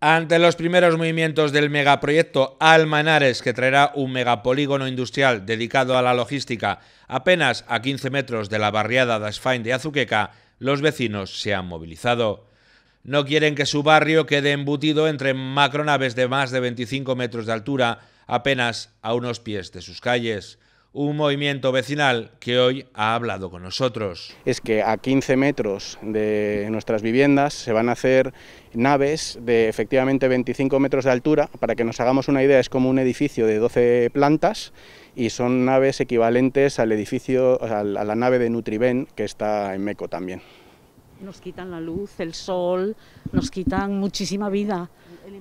Ante los primeros movimientos del megaproyecto Almanares, que traerá un megapolígono industrial dedicado a la logística apenas a 15 metros de la barriada de de Azuqueca, los vecinos se han movilizado. No quieren que su barrio quede embutido entre macronaves de más de 25 metros de altura, apenas a unos pies de sus calles un movimiento vecinal que hoy ha hablado con nosotros. Es que a 15 metros de nuestras viviendas se van a hacer naves de efectivamente 25 metros de altura. Para que nos hagamos una idea, es como un edificio de 12 plantas y son naves equivalentes al edificio, a la nave de Nutriben que está en Meco también. Nos quitan la luz, el sol, nos quitan muchísima vida. El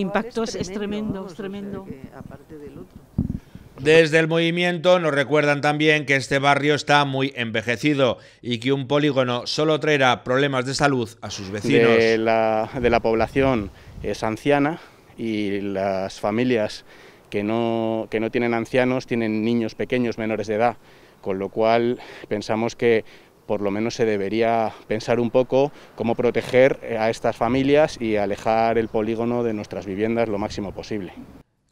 impacto, es, tremendo, es pues, tremendo. Desde el movimiento nos recuerdan también que este barrio está muy envejecido y que un polígono solo traerá problemas de salud a sus vecinos. De la, población es anciana y las familias que no tienen ancianos tienen niños pequeños menores de edad, con lo cual pensamos que por lo menos se debería pensar un poco cómo proteger a estas familias y alejar el polígono de nuestras viviendas lo máximo posible.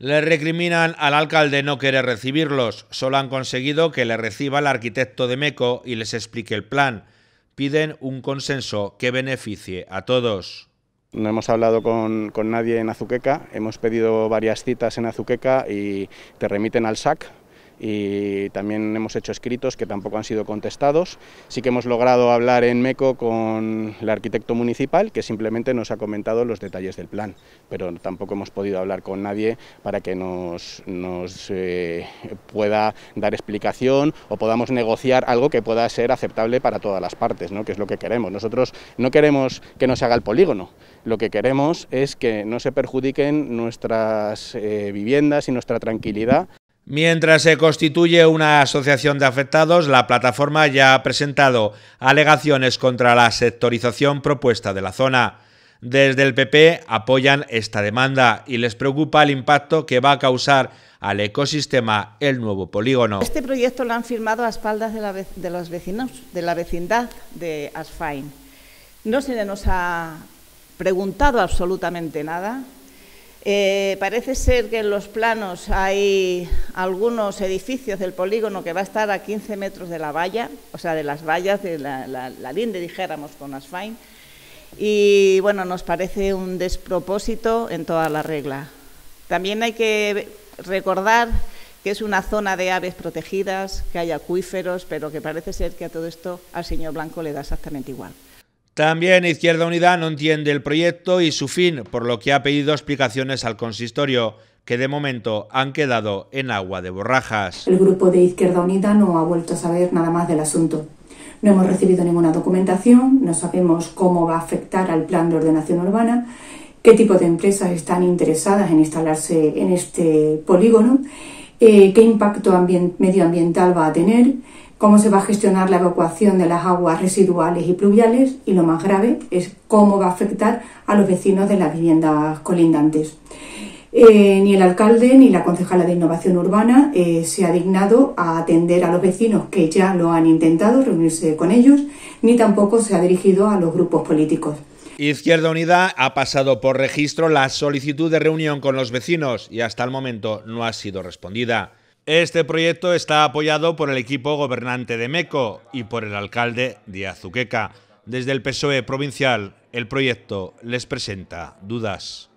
Le recriminan al alcalde no querer recibirlos, solo han conseguido que le reciba el arquitecto de Meco y les explique el plan. Piden un consenso que beneficie a todos. No hemos hablado con, con nadie en Azuqueca, hemos pedido varias citas en Azuqueca y te remiten al SAC, y también hemos hecho escritos que tampoco han sido contestados. Sí que hemos logrado hablar en MECO con el arquitecto municipal que simplemente nos ha comentado los detalles del plan, pero tampoco hemos podido hablar con nadie para que nos, eh, pueda dar explicación o podamos negociar algo que pueda ser aceptable para todas las partes, ¿no? que es lo que queremos. Nosotros no queremos que no se haga el polígono, lo que queremos es que no se perjudiquen nuestras eh, viviendas y nuestra tranquilidad Mientras se constituye una asociación de afectados, la plataforma ya ha presentado alegaciones contra la sectorización propuesta de la zona. Desde el PP apoyan esta demanda y les preocupa el impacto que va a causar al ecosistema el nuevo polígono. Este proyecto lo han firmado a espaldas de, la, los vecinos, de la vecindad de Asfain. No se nos ha preguntado absolutamente nada, eh, parece ser que en los planos hay algunos edificios del polígono que va a estar a 15 metros de la valla, o sea, de las vallas, de la, la, linde, dijéramos, con Asfain. Y bueno, nos parece un despropósito en toda la regla. También hay que recordar que es una zona de aves protegidas, que hay acuíferos, pero que parece ser que a todo esto al señor Blanco le da exactamente igual. También Izquierda Unida no entiende el proyecto y su fin, por lo que ha pedido explicaciones al consistorio, que de momento han quedado en agua de borrajas. El grupo de Izquierda Unida no ha vuelto a saber nada más del asunto. No hemos recibido ninguna documentación, no sabemos cómo va a afectar al plan de ordenación urbana, qué tipo de empresas están interesadas en instalarse en este polígono, eh, qué impacto medioambiental va a tener, cómo se va a gestionar la evacuación de las aguas residuales y pluviales y lo más grave es cómo va a afectar a los vecinos de las viviendas colindantes. Eh, ni el alcalde ni la concejala de innovación urbana eh, se ha dignado a atender a los vecinos que ya lo han intentado, reunirse con ellos, ni tampoco se ha dirigido a los grupos políticos. Izquierda Unida ha pasado por registro la solicitud de reunión con los vecinos y hasta el momento no ha sido respondida. Este proyecto está apoyado por el equipo gobernante de MECO y por el alcalde de Azuqueca. Desde el PSOE provincial, el proyecto les presenta dudas.